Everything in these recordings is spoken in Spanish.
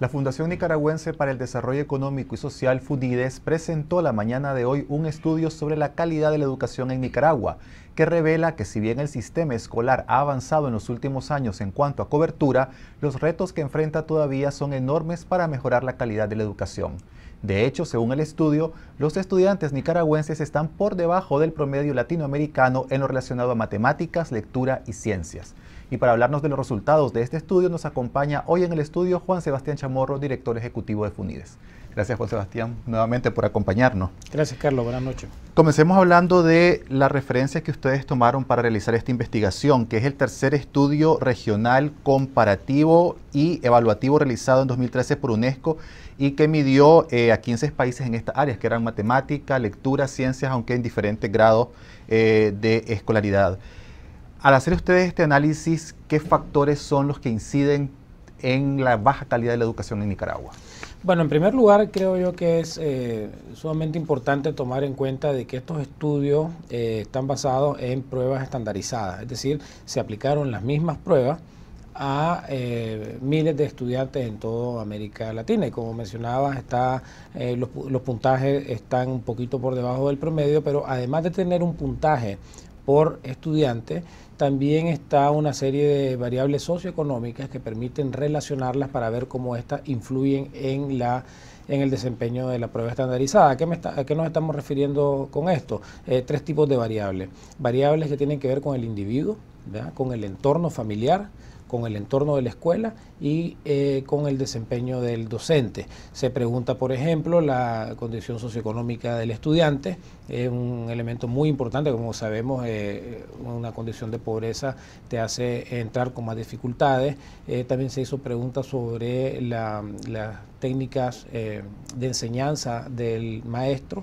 La Fundación Nicaragüense para el Desarrollo Económico y Social Fundides presentó la mañana de hoy un estudio sobre la calidad de la educación en Nicaragua, que revela que si bien el sistema escolar ha avanzado en los últimos años en cuanto a cobertura, los retos que enfrenta todavía son enormes para mejorar la calidad de la educación. De hecho, según el estudio, los estudiantes nicaragüenses están por debajo del promedio latinoamericano en lo relacionado a matemáticas, lectura y ciencias. Y para hablarnos de los resultados de este estudio nos acompaña hoy en el estudio Juan Sebastián Chamorro, director ejecutivo de Funides. Gracias Juan Sebastián nuevamente por acompañarnos. Gracias Carlos, buenas noches. Comencemos hablando de las referencias que ustedes tomaron para realizar esta investigación, que es el tercer estudio regional comparativo y evaluativo realizado en 2013 por UNESCO y que midió eh, a 15 países en estas áreas, que eran matemática, lectura, ciencias, aunque en diferentes grados eh, de escolaridad. Al hacer ustedes este análisis, ¿qué factores son los que inciden en la baja calidad de la educación en Nicaragua? Bueno, en primer lugar, creo yo que es eh, sumamente importante tomar en cuenta de que estos estudios eh, están basados en pruebas estandarizadas, es decir, se aplicaron las mismas pruebas a eh, miles de estudiantes en toda América Latina y como mencionaba, está los, los, puntajes están un poquito por debajo del promedio pero además de tener un puntaje por estudiante, también está una serie de variables socioeconómicas que permiten relacionarlas para ver cómo estas influyen en la en el desempeño de la prueba estandarizada. ¿A qué, nos estamos refiriendo con esto? Eh, tres tipos de variables. Variables que tienen que ver con el individuo, con el entorno familiar, con el entorno de la escuela y eh, con el desempeño del docente. Se pregunta, por ejemplo, la condición socioeconómica del estudiante, es un elemento muy importante, como sabemos, eh, una condición de pobreza te hace entrar con más dificultades. Eh, también se hizo preguntas sobre las técnicas de enseñanza del maestro.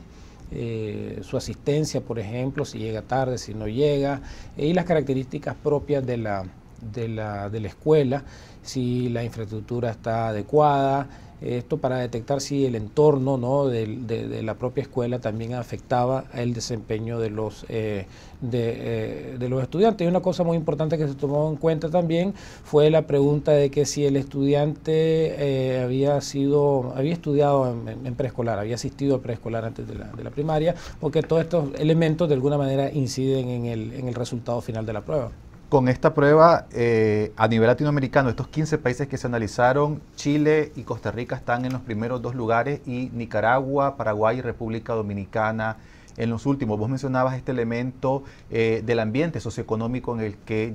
su asistencia, por ejemplo, si llega tarde, si no llega, y las características propias de la, de la, de la escuela, si la infraestructura está adecuada, esto para detectar si el entorno ¿no? de, la propia escuela también afectaba el desempeño de los, eh, eh, de, los estudiantes. Y una cosa muy importante que se tomó en cuenta también fue la pregunta de que si el estudiante eh, había sido, había estudiado en, preescolar, había asistido a preescolar antes la, de la, primaria, porque todos estos elementos de alguna manera inciden en el, en el resultado final de la prueba con esta prueba eh, a nivel latinoamericano, estos 15 países que se analizaron, Chile y Costa Rica están en los primeros dos lugares y Nicaragua, Paraguay y República Dominicana en los últimos. Vos mencionabas este elemento eh, del ambiente socioeconómico en el que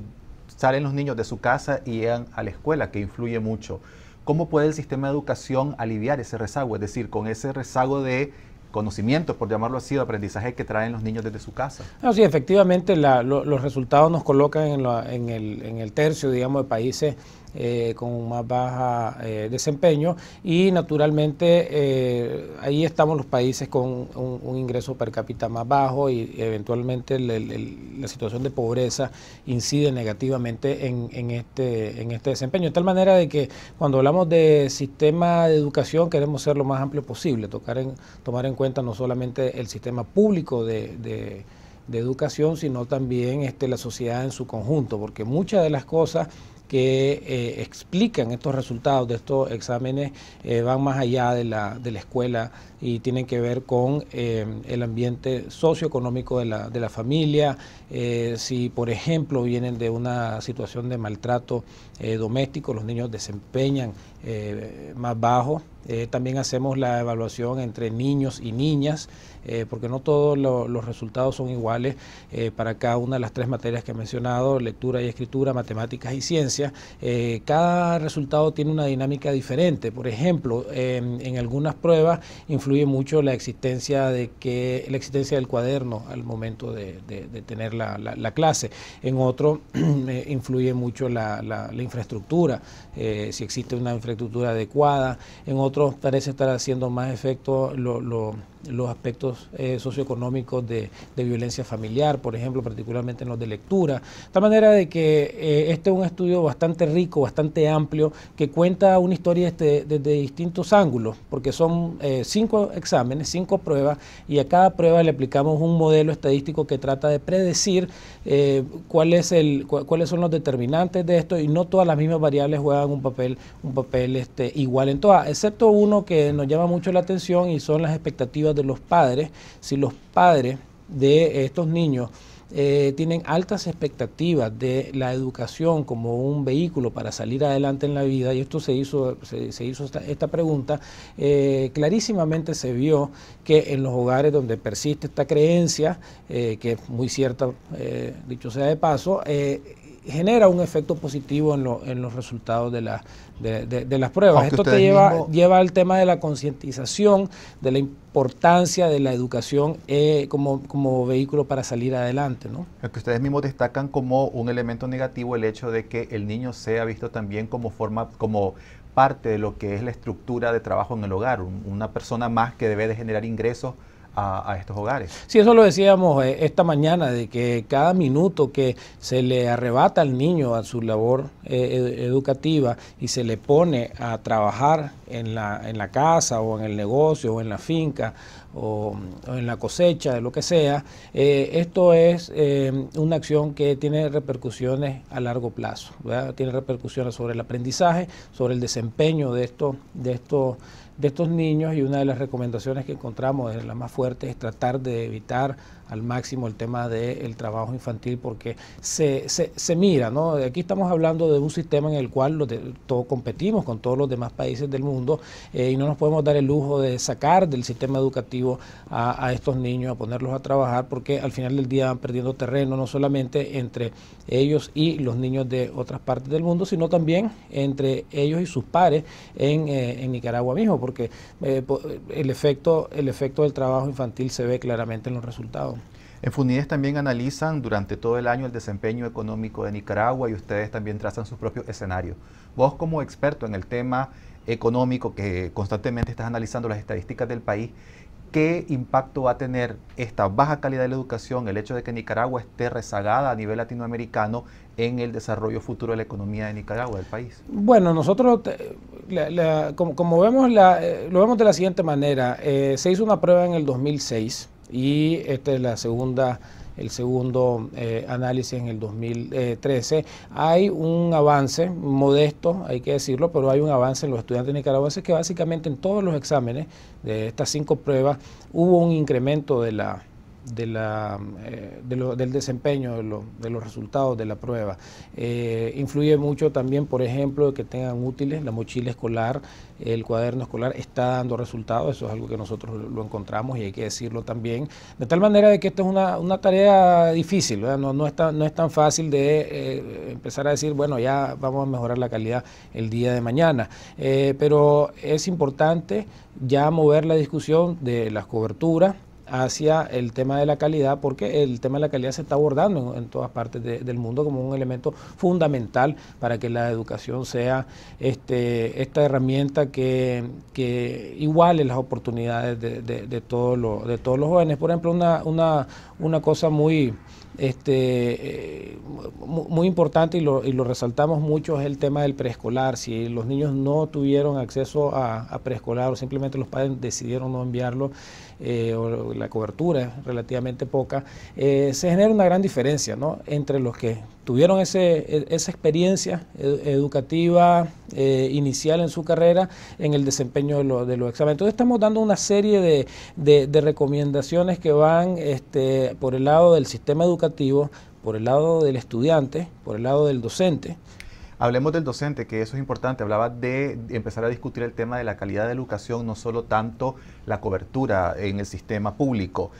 salen los niños de su casa y llegan a la escuela, que influye mucho. ¿Cómo puede el sistema de educación aliviar ese rezago? Es decir, con ese rezago de conocimientos, por llamarlo así, de aprendizaje que traen los niños desde su casa. sí, efectivamente los resultados nos colocan en, el, en el tercio, digamos, de países eh, con más baja eh, desempeño y naturalmente eh, ahí estamos los países con un, ingreso per cápita más bajo y eventualmente la situación de pobreza incide negativamente en, este, en este desempeño. De tal manera de que cuando hablamos de sistema de educación queremos ser lo más amplio posible, tocar en, tomar en cuenta no solamente el sistema público de, educación, sino también este, la sociedad en su conjunto, porque muchas de las cosas que eh, explican estos resultados de estos exámenes eh, van más allá de la, escuela y tienen que ver con eh, el ambiente socioeconómico de la, de la familia, si por ejemplo vienen de una situación de maltrato doméstico, los niños desempeñan eh, más bajo. Eh, también hacemos la evaluación entre niños y niñas, eh, porque no todos los resultados son iguales para cada una de las tres materias que he mencionado, lectura y escritura, matemáticas y ciencia. cada resultado tiene una dinámica diferente. Por ejemplo, en algunas pruebas influye mucho la existencia de que la existencia del cuaderno al momento de, tener la, la, clase. En otro influye mucho la, la infraestructura, si existe una infraestructura estructura adecuada, en otros parece estar haciendo más efecto lo, lo los aspectos eh, socioeconómicos de, violencia familiar, por ejemplo, particularmente en los de lectura. De tal manera de que eh, este es un estudio bastante rico, bastante amplio, que cuenta una historia este, desde, distintos ángulos, porque son eh, cinco exámenes, cinco pruebas, y a cada prueba le aplicamos un modelo estadístico que trata de predecir cuál es el, cuáles son los determinantes de esto, y no todas las mismas variables juegan un papel, un papel este, igual en todas, excepto uno que nos llama mucho la atención y son las expectativas de los padres, si los padres de estos niños eh, tienen altas expectativas de la educación como un vehículo para salir adelante en la vida, y esto se hizo, se, hizo esta, pregunta, eh, clarísimamente se vio que en los hogares donde persiste esta creencia, eh, que es muy cierta, dicho sea de paso, genera un efecto positivo en, en los resultados de, de, las pruebas. Esto te lleva, lleva al tema de la concientización, de la importancia de la educación eh, como, como vehículo para salir adelante. ¿no? que ustedes mismos destacan como un elemento negativo el hecho de que el niño sea visto también como forma, como parte de lo que es la estructura de trabajo en el hogar, una persona más que debe de generar ingresos a, estos hogares. Sí, eso lo decíamos eh, esta mañana, de que cada minuto que se le arrebata al niño a su labor eh, educativa y se le pone a trabajar en la, casa o en el negocio o en la finca o, en la cosecha, de lo que sea, eh, esto es una acción que tiene repercusiones a largo plazo, tiene repercusiones sobre el aprendizaje, sobre el desempeño de estos... De esto, de estos niños y una de las recomendaciones que encontramos, es la más fuerte, es tratar de evitar al máximo el tema del trabajo infantil porque se, mira, ¿no? Aquí estamos hablando de un sistema en el cual todos competimos con todos los demás países del mundo eh, y no nos podemos dar el lujo de sacar del sistema educativo a, estos niños, a ponerlos a trabajar porque al final del día van perdiendo terreno no solamente entre ellos y los niños de otras partes del mundo, sino también entre ellos y sus pares en, eh, en Nicaragua mismo porque eh, el, efecto, el efecto del trabajo infantil se ve claramente en los resultados. En Funides también analizan durante todo el año el desempeño económico de Nicaragua y ustedes también trazan sus propios escenarios. Vos como experto en el tema económico que constantemente estás analizando las estadísticas del país, ¿Qué impacto va a tener esta baja calidad de la educación, el hecho de que Nicaragua esté rezagada a nivel latinoamericano en el desarrollo futuro de la economía de Nicaragua, del país? Bueno, nosotros, como, vemos, la, eh, lo vemos de la siguiente manera. Eh, se hizo una prueba en el 2006 y esta es la segunda el segundo eh, análisis en el 2013. Eh, hay un avance modesto, hay que decirlo, pero hay un avance en los estudiantes nicaragüenses que básicamente en todos los exámenes de estas cinco pruebas hubo un incremento de la de la, eh, del desempeño de, los resultados de la prueba. Eh, influye mucho también, por ejemplo, que tengan útiles, la mochila escolar, el cuaderno escolar está dando resultados, eso es algo que nosotros lo encontramos y hay que decirlo también, de tal manera de que esta es una, tarea difícil, no, es tan, no es tan fácil de eh, empezar a decir, bueno, ya vamos a mejorar la calidad el día de mañana, pero es importante ya mover la discusión de las coberturas, hacia el tema de la calidad, porque el tema de la calidad se está abordando en, todas partes del mundo como un elemento fundamental para que la educación sea este, esta herramienta que, iguale las oportunidades de, todos los jóvenes. Por ejemplo, una, una cosa muy este, eh, muy importante y lo, resaltamos mucho es el tema del preescolar. Si los niños no tuvieron acceso a, preescolar o simplemente los padres decidieron no enviarlo eh, o la cobertura es relativamente poca, eh, se genera una gran diferencia entre los que tuvieron e, esa experiencia e, educativa inicial en su carrera en el desempeño de, los exámenes. Entonces estamos dando una serie de, recomendaciones que van este, por el lado del sistema educativo por el lado del estudiante, por el lado del docente. Hablemos del docente, que eso es importante. Hablaba de empezar a discutir el tema de la calidad de educación, no solo tanto la cobertura en el sistema público.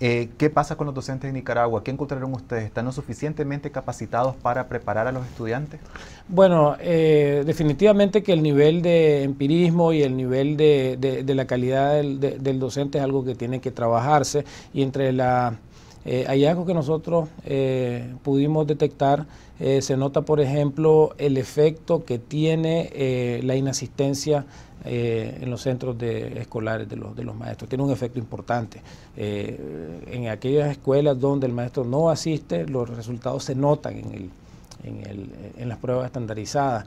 Eh, ¿Qué pasa con los docentes de Nicaragua? ¿Qué encontraron ustedes? ¿Están lo suficientemente capacitados para preparar a los estudiantes? Bueno, eh, definitivamente que el nivel de empirismo y el nivel de, la calidad del, docente es algo que tiene que trabajarse y entre la eh, hay algo que nosotros eh, pudimos detectar, eh, se nota por ejemplo el efecto que tiene la inasistencia en los centros escolares de los, de los maestros. Tiene un efecto importante. en aquellas escuelas donde el maestro no asiste, los resultados se notan en en, las pruebas estandarizadas.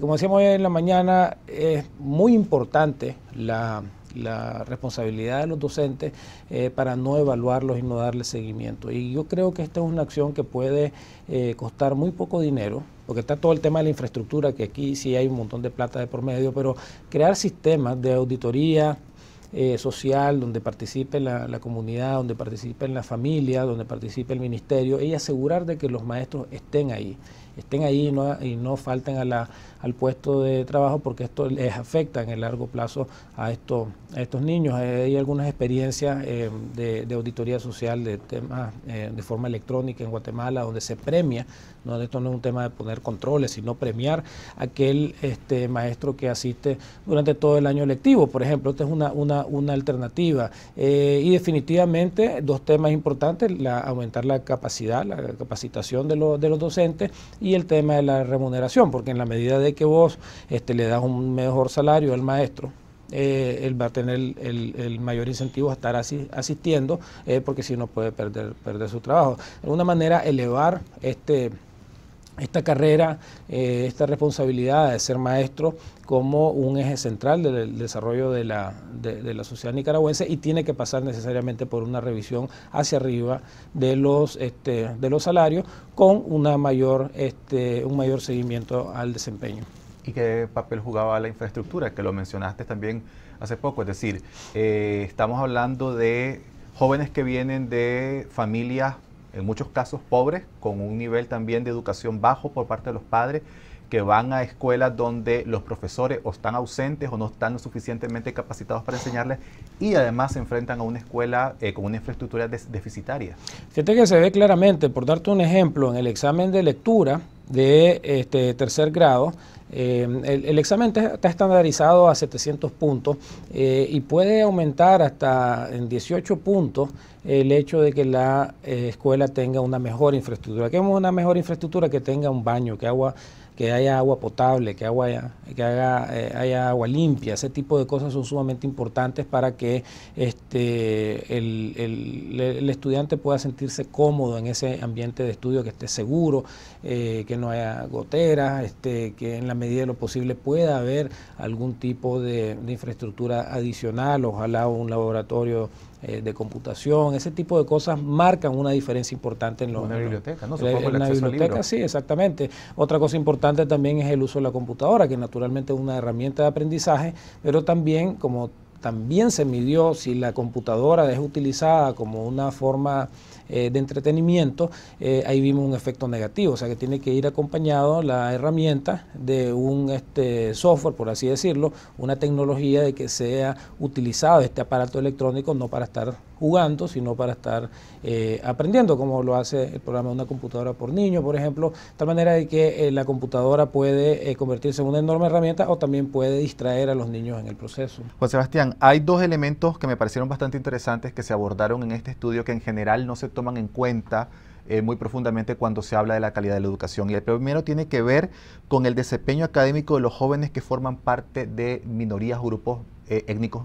como decíamos en la mañana, es muy importante la la responsabilidad de los docentes eh, para no evaluarlos y no darles seguimiento. Y yo creo que esta es una acción que puede eh, costar muy poco dinero, porque está todo el tema de la infraestructura, que aquí sí hay un montón de plata de por medio, pero crear sistemas de auditoría, eh, social, donde participe la, la, comunidad, donde participe la familia, donde participe el ministerio, y asegurar de que los maestros estén ahí estén ahí y no, falten a la, al puesto de trabajo porque esto les afecta en el largo plazo a, estos niños. Hay algunas experiencias eh, de, auditoría social de temas eh, de forma electrónica en Guatemala donde se premia, ¿no? esto no es un tema de poner controles, sino premiar aquel este, maestro que asiste durante todo el año lectivo, por ejemplo. Esta es una, una, alternativa. Eh, y definitivamente dos temas importantes, la, aumentar la capacidad, la capacitación de, los docentes y el tema de la remuneración, porque en la medida de que vos este, le das un mejor salario al maestro, eh, él va a tener el, mayor incentivo a estar asistiendo, eh, porque si no puede perder, perder su trabajo. De alguna manera, elevar este esta carrera, eh, esta responsabilidad de ser maestro como un eje central del, desarrollo de la, de, la, sociedad nicaragüense y tiene que pasar necesariamente por una revisión hacia arriba de los, este, de los salarios con una mayor, este, un mayor seguimiento al desempeño. ¿Y qué papel jugaba la infraestructura? Que lo mencionaste también hace poco, es decir, eh, estamos hablando de jóvenes que vienen de familias en muchos casos pobres, con un nivel también de educación bajo por parte de los padres, que van a escuelas donde los profesores o están ausentes o no están suficientemente capacitados para enseñarles y además se enfrentan a una escuela eh, con una infraestructura deficitaria. Fíjate que se ve claramente, por darte un ejemplo, en el examen de lectura, de este, tercer grado, eh, el, examen está estandarizado a 700 puntos eh, y puede aumentar hasta en 18 puntos el hecho de que la eh, escuela tenga una mejor infraestructura. ¿Qué es una mejor infraestructura? Que tenga un baño, que agua que haya agua potable, que, agua, que haga, eh, haya agua limpia, ese tipo de cosas son sumamente importantes para que este, el, estudiante pueda sentirse cómodo en ese ambiente de estudio, que esté seguro, eh, que no haya goteras, este, que en la medida de lo posible pueda haber algún tipo de infraestructura adicional, ojalá un laboratorio eh, de computación, ese tipo de cosas marcan una diferencia importante en los... biblioteca, ¿no? en, la biblioteca, sí, exactamente. Otra cosa importante también es el uso de la computadora, que naturalmente es una herramienta de aprendizaje, pero también, como también se midió si la computadora es utilizada como una forma eh, de entretenimiento, eh, ahí vimos un efecto negativo, o sea que tiene que ir acompañado la herramienta de un este, software, por así decirlo, una tecnología de que sea utilizado este aparato electrónico no para estar jugando, sino para estar eh, aprendiendo, como lo hace el programa de una computadora por niño, por ejemplo, tal manera de que eh, la computadora puede eh, convertirse en una enorme herramienta o también puede distraer a los niños en el proceso. Juan Sebastián, hay dos elementos que me parecieron bastante interesantes que se abordaron en este estudio que en general no se toman en cuenta muy profundamente cuando se habla de la calidad de la educación. Y el primero tiene que ver con el desempeño académico de los jóvenes que forman parte de minorías, grupos étnicos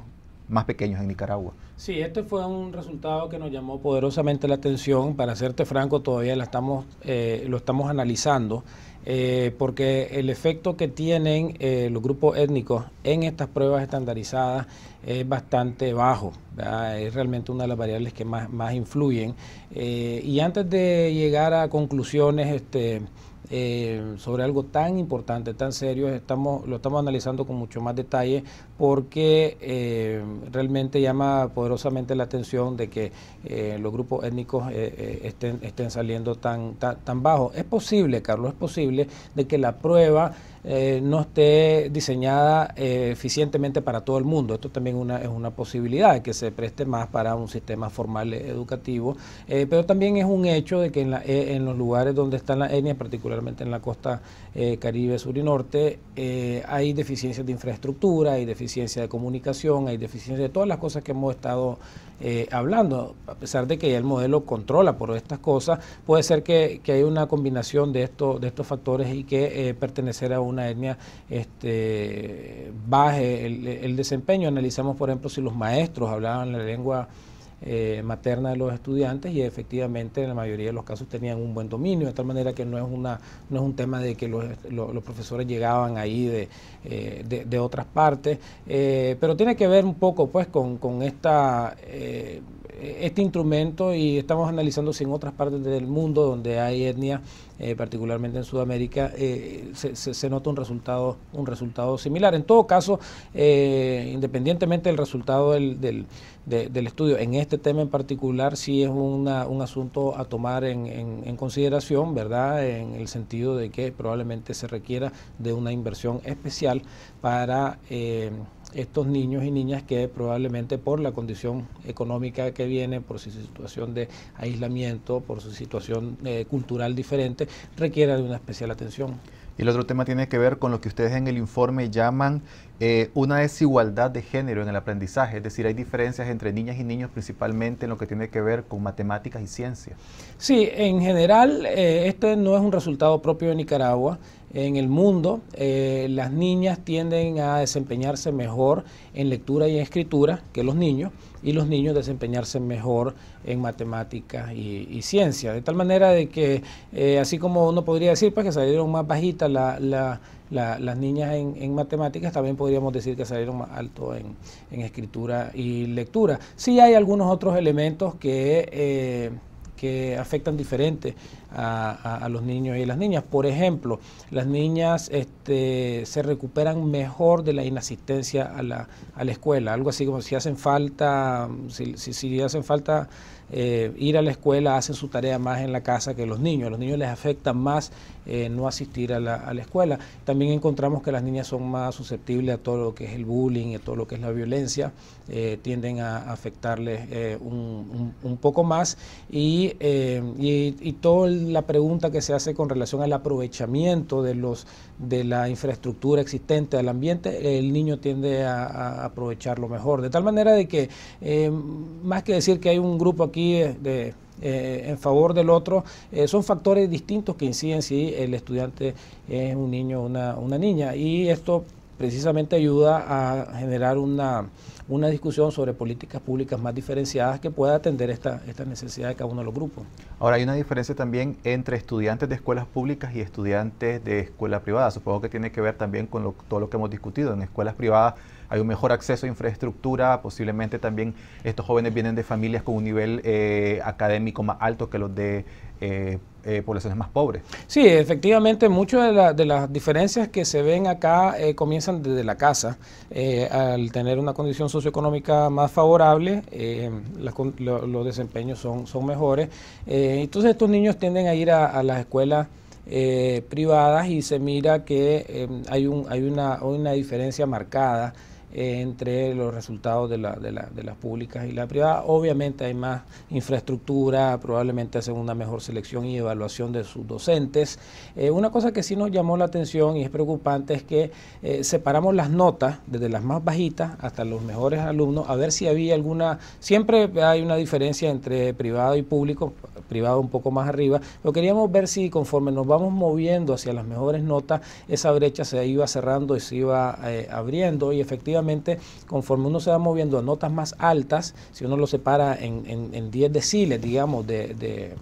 más pequeños en Nicaragua. Sí, este fue un resultado que nos llamó poderosamente la atención. Para serte franco, todavía la estamos, eh, lo estamos analizando, eh, porque el efecto que tienen eh, los grupos étnicos en estas pruebas estandarizadas es bastante bajo. Es realmente una de las variables que más, más influyen. y antes de llegar a conclusiones, este, eh, sobre algo tan importante, tan serio, estamos, lo estamos analizando con mucho más detalle porque eh, realmente llama poderosamente la atención de que eh, los grupos étnicos estén, estén saliendo tan, tan, tan bajos. Es posible, Carlos, es posible de que la prueba... Eh, no esté diseñada eh, eficientemente para todo el mundo. Esto también una, es una posibilidad que se preste más para un sistema formal eh, educativo, pero también es un hecho de que en, los lugares donde están las etnias, particularmente en la costa caribe sur y norte, hay deficiencias de infraestructura, hay deficiencia de comunicación, hay deficiencia de todas las cosas que hemos estado eh, hablando, a pesar de que ya el modelo controla por estas cosas, puede ser que, que hay una combinación de, esto, de estos factores y que eh, pertenecer a una etnia este, baje el desempeño. Analizamos, por ejemplo, si los maestros hablaban la lengua eh, materna de los estudiantes y efectivamente en la mayoría de los casos tenían un buen dominio, de tal manera que no es, una, no es un tema de que los, los, profesores llegaban ahí de, eh, de, otras partes, eh, pero tiene que ver un poco pues con, con esta eh, este instrumento y estamos analizando si en otras partes del mundo donde hay etnia, eh, particularmente en Sudamérica, eh, se, se, nota un resultado, un resultado similar. En todo caso, independientemente del resultado del, del, estudio, en este tema en particular sí es una, un asunto a tomar en, en, en consideración, ¿verdad? En el sentido de que probablemente se requiera de una inversión especial para estos niños y niñas que probablemente por la condición económica que viene, por su situación de aislamiento, por su situación eh, cultural diferente, requiera de una especial atención. Y el otro tema tiene que ver con lo que ustedes en el informe llaman eh, una desigualdad de género en el aprendizaje, es decir, hay diferencias entre niñas y niños principalmente en lo que tiene que ver con matemáticas y ciencias. Sí, en general este no es un resultado propio de Nicaragua. En el mundo eh, las niñas tienden a desempeñarse mejor en lectura y en escritura que los niños y los niños desempeñarse mejor en matemáticas y, ciencias, ciencia. De tal manera de que, así como uno podría decir, pues que salieron más bajitas la las niñas en, matemáticas también podríamos decir que salieron más alto en, escritura y lectura. Sí hay algunos otros elementos que, eh, que afectan diferente a, los niños y las niñas. Por ejemplo, las niñas este, se recuperan mejor de la inasistencia a la, a la escuela, algo así como si hacen falta, si, hacen falta eh, ir a la escuela, hacen su tarea más en la casa que los niños. A los niños les afecta más eh, no asistir a la, a la, escuela. También encontramos que las niñas son más susceptibles a todo lo que es el bullying, a todo lo que es la violencia, eh, tienden a afectarles un, un, poco más y, y, y todo el la pregunta que se hace con relación al aprovechamiento de, los, de la infraestructura existente del ambiente, el niño tiende a, aprovecharlo mejor. De tal manera de que, eh, más que decir que hay un grupo aquí eh, de, eh, en favor del otro, son factores distintos que inciden si el estudiante es un niño o una, una niña. Y esto precisamente ayuda a generar una una discusión sobre políticas públicas más diferenciadas que pueda atender esta, esta necesidad de cada uno de los grupos. Ahora, hay una diferencia también entre estudiantes de escuelas públicas y estudiantes de escuelas privadas. Supongo que tiene que ver también con todo lo que hemos discutido. En escuelas privadas hay un mejor acceso a infraestructura, posiblemente también estos jóvenes vienen de familias con un nivel eh, académico más alto que los de... Eh, eh, poblaciones más pobres. Sí, efectivamente, muchas de, las diferencias que se ven acá eh, comienzan desde la casa. Eh, al tener una condición socioeconómica más favorable, los desempeños son, mejores. entonces estos niños tienden a ir a, las escuelas. privadas y se mira que hay, un, hay una, una diferencia marcada entre los resultados de, las públicas y la privada. Obviamente hay más infraestructura, probablemente hacen una mejor selección y evaluación de sus docentes. Eh, una cosa que sí nos llamó la atención y es preocupante es que eh, separamos las notas desde las más bajitas hasta los mejores alumnos, a ver si había alguna, siempre hay una diferencia entre privado y público, privado un poco más arriba, pero queríamos ver si conforme nos vamos moviendo hacia las mejores notas, esa brecha se iba cerrando y se iba eh, abriendo y efectivamente conforme uno se va moviendo a notas más altas, si uno lo separa en, en, 10 deciles, digamos, de,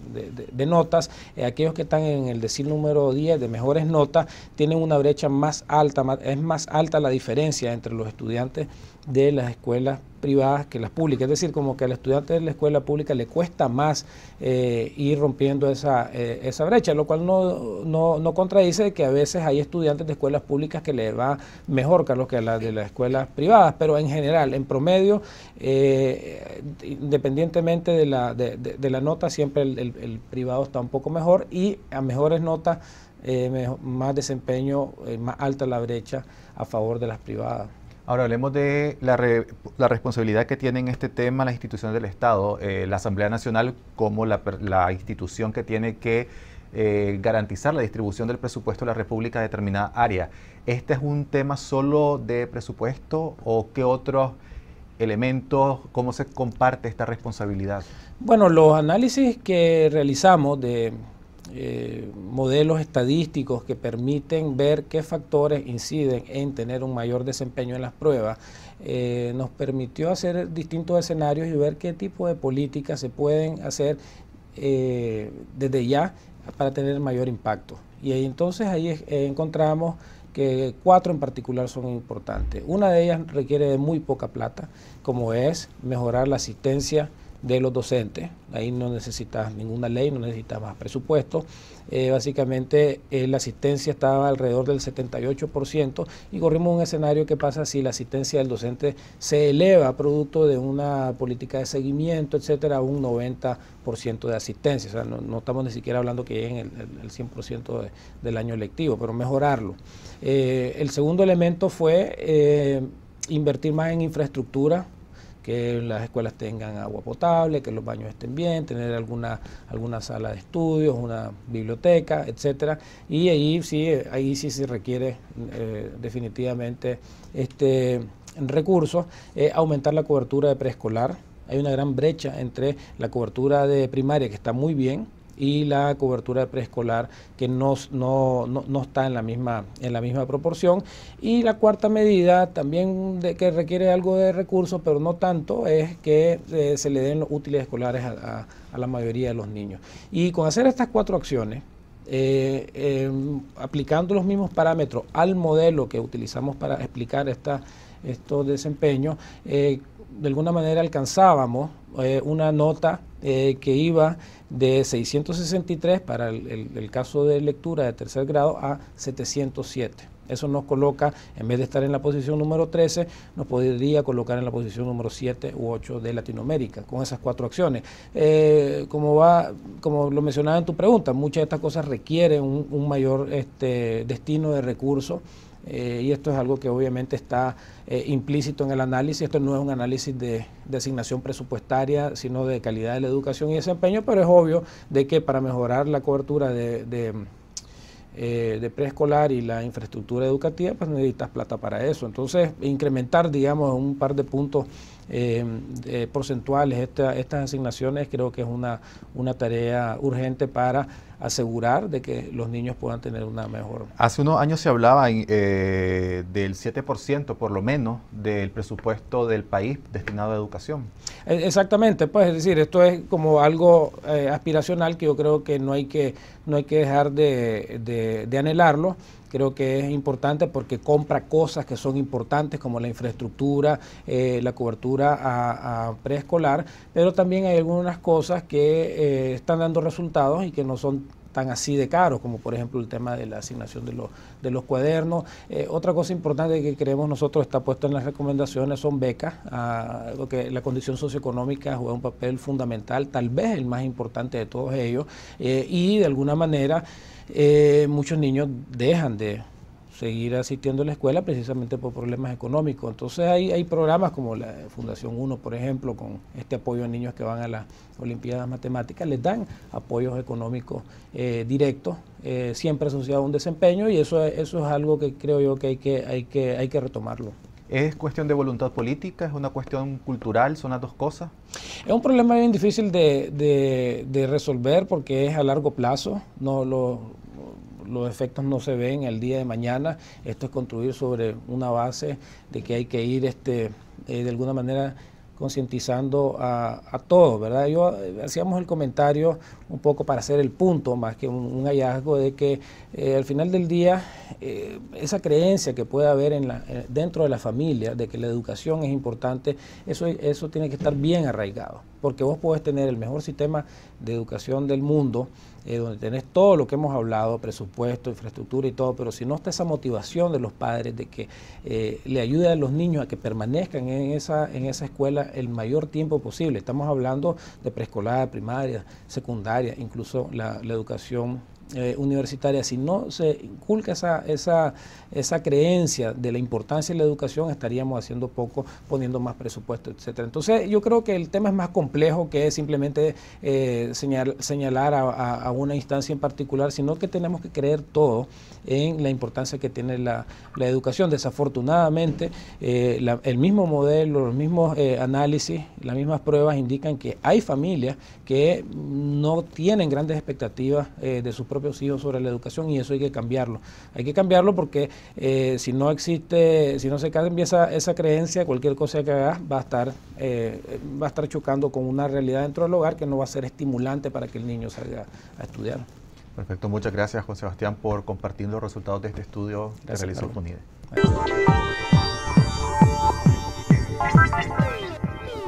notas, eh, aquellos que están en el decil número 10 de mejores notas tienen una brecha más alta, es más alta la diferencia entre los estudiantes de las escuelas privadas que las públicas. Es decir, como que al estudiante de la escuela pública le cuesta más eh, ir rompiendo eh, esa, brecha, lo cual no, no, no, contradice que a veces hay estudiantes de escuelas públicas que le va mejor, que a las de las escuelas privadas, pero en general, en promedio, eh, independientemente de la, de, la nota, siempre el, privado está un poco mejor y a mejores notas más desempeño, más alta la brecha a favor de las privadas. Ahora hablemos de la, responsabilidad que tienen este tema las instituciones del Estado, eh, la Asamblea Nacional como la, institución que tiene que eh, garantizar la distribución del presupuesto de la República a determinada área. ¿Este es un tema solo de presupuesto o qué otros elementos, cómo se comparte esta responsabilidad? Bueno, los análisis que realizamos de eh, modelos estadísticos que permiten ver qué factores inciden en tener un mayor desempeño en las pruebas, eh, nos permitió hacer distintos escenarios y ver qué tipo de políticas se pueden hacer eh, desde ya para tener mayor impacto. Y entonces ahí encontramos que cuatro en particular son importantes. Una de ellas requiere de muy poca plata, como es mejorar la asistencia de los docentes. Ahí no necesitas ninguna ley, no necesitas más presupuesto. Eh, básicamente eh, la asistencia estaba alrededor del 78% y corrimos un escenario que pasa si la asistencia del docente se eleva producto de una política de seguimiento, etcétera, a un 90% de asistencia. O sea, no, estamos ni siquiera hablando que lleguen el, 100% del año electivo pero mejorarlo. Eh, el segundo elemento fue invertir más en infraestructura, que las escuelas tengan agua potable, que los baños estén bien, tener alguna, alguna sala de estudios, una biblioteca, etcétera. Y ahí sí, ahí sí se requiere eh, definitivamente este recursos, eh, aumentar la cobertura de preescolar. Hay una gran brecha entre la cobertura de primaria que está muy bien, y la cobertura preescolar que no, está en la, misma, en la misma proporción. Y la cuarta medida, también que requiere algo de recursos, pero no tanto, es que eh, se le den los útiles escolares a, la mayoría de los niños. Y con hacer estas cuatro acciones, eh, em, aplicando los mismos parámetros al modelo que utilizamos para explicar esta, estos desempeños, eh, de alguna manera alcanzábamos eh, una nota eh, que iba de 663 para el, caso de lectura de tercer grado a 707. Eso nos coloca, en vez de estar en la posición número 13, nos podría colocar en la posición número 7 u 8 de Latinoamérica, con esas cuatro acciones. Eh, como, va, como lo mencionaba en tu pregunta, muchas de estas cosas requieren un, mayor este, destino de recursos eh, y esto es algo que obviamente está eh, implícito en el análisis. Esto no es un análisis de designación presupuestaria, sino de calidad de la educación y desempeño, pero es obvio de que para mejorar la cobertura de, eh, preescolar y la infraestructura educativa, pues necesitas plata para eso. Entonces, incrementar, digamos, un par de puntos eh, porcentuales estas asignaciones, creo que es una, una tarea urgente para asegurar de que los niños puedan tener una mejor. Hace unos años se hablaba eh, del 7% por lo menos del presupuesto del país destinado a educación. E, exactamente, pues es decir, esto es como algo eh, aspiracional que yo creo que no hay que, no hay que dejar de, de anhelarlo, creo que es importante porque compra cosas que son importantes como la infraestructura, eh, la cobertura a, preescolar, pero también hay algunas cosas que eh, están dando resultados y que no son tan así de caros, como por ejemplo el tema de la asignación de los, de los cuadernos. Eh, otra cosa importante que creemos nosotros está puesta en las recomendaciones son becas, ah, lo que la condición socioeconómica juega un papel fundamental, tal vez el más importante de todos ellos, eh, y de alguna manera eh, muchos niños dejan de seguir asistiendo a la escuela precisamente por problemas económicos. Entonces hay, hay programas como la Fundación 1, por ejemplo, con este apoyo a niños que van a las Olimpiadas Matemáticas, les dan apoyos económicos eh, directos, eh, siempre asociado a un desempeño y eso, eso es algo que creo yo que hay que, hay que, hay que retomarlo. ¿Es cuestión de voluntad política? ¿Es una cuestión cultural? ¿Son las dos cosas? Es un problema bien difícil de, de resolver porque es a largo plazo. No, lo, los efectos no se ven el día de mañana. Esto es construir sobre una base de que hay que ir este, eh, de alguna manera concientizando a, todos, ¿verdad? Yo eh, hacíamos el comentario un poco para hacer el punto, más que un, hallazgo, de que eh, al final del día eh, esa creencia que puede haber en la, dentro de la familia de que la educación es importante, eso, eso tiene que estar bien arraigado, porque vos podés tener el mejor sistema de educación del mundo, donde tenés todo lo que hemos hablado, presupuesto, infraestructura y todo, pero si no está esa motivación de los padres de que le ayude a los niños a que permanezcan en esa, en esa escuela el mayor tiempo posible. Estamos hablando de preescolar, primaria, secundaria, incluso la, educación eh, universitaria, si no se inculca esa, creencia de la importancia de la educación, estaríamos haciendo poco, poniendo más presupuesto, etcétera. Entonces, yo creo que el tema es más complejo que simplemente eh, señalar a, una instancia en particular, sino que tenemos que creer todo en la importancia que tiene la, educación. Desafortunadamente, eh, el mismo modelo, los mismos análisis, las mismas pruebas indican que hay familias que no tienen grandes expectativas de sus propios sido sobre la educación y eso hay que cambiarlo. Hay que cambiarlo porque eh, si no existe, si no se cambia esa, esa creencia, cualquier cosa que haga va a estar eh, va a estar chocando con una realidad dentro del hogar que no va a ser estimulante para que el niño salga a estudiar. Perfecto, muchas gracias Juan Sebastián por compartir los resultados de este estudio que realizó FUNIDE.